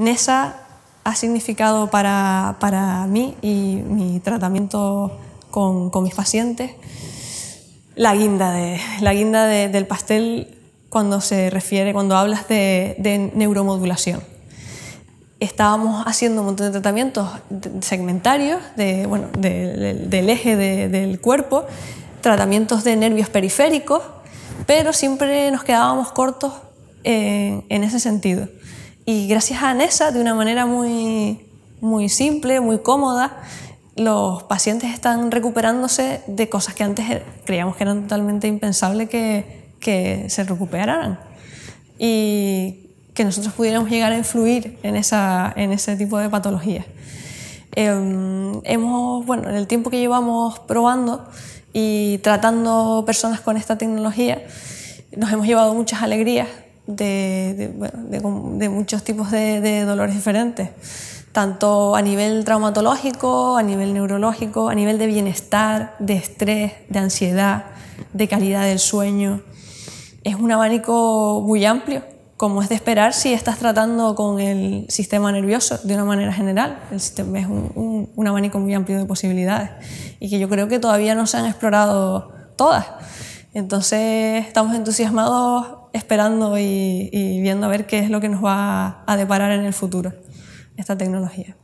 Nesa ha significado para, mí y mi tratamiento con, mis pacientes la guinda, de, la guinda del pastel cuando se refiere, cuando hablas de, neuromodulación. Estábamos haciendo un montón de tratamientos segmentarios del eje del cuerpo, tratamientos de nervios periféricos, pero siempre nos quedábamos cortos en ese sentido. Y gracias a ANESA, de una manera muy, muy simple, muy cómoda, los pacientes están recuperándose de cosas que antes er-, creíamos que eran totalmente impensable que, que se recuperaran. Y que nosotros pudiéramos llegar a influir en, esa, en ese tipo de patologías. Em, hemos, bueno, en el tiempo que llevamos probando y tratando personas con esta tecnología, nos hemos llevado muchas alegrías, de, muchos tipos de, dolores diferentes, tanto a nivel traumatológico, a nivel neurológico, a nivel de bienestar, de estrés, de ansiedad, de calidad del sueño. Es un abanico muy amplio, como es de esperar si estás tratando con el sistema nervioso de una manera general. es un, un abanico muy amplio de posibilidades y que yo creo que todavía no se han explorado todas. Entonces estamos entusiasmados esperando y, viendo a ver qué es lo que nos va a deparar en el futuro esta tecnología.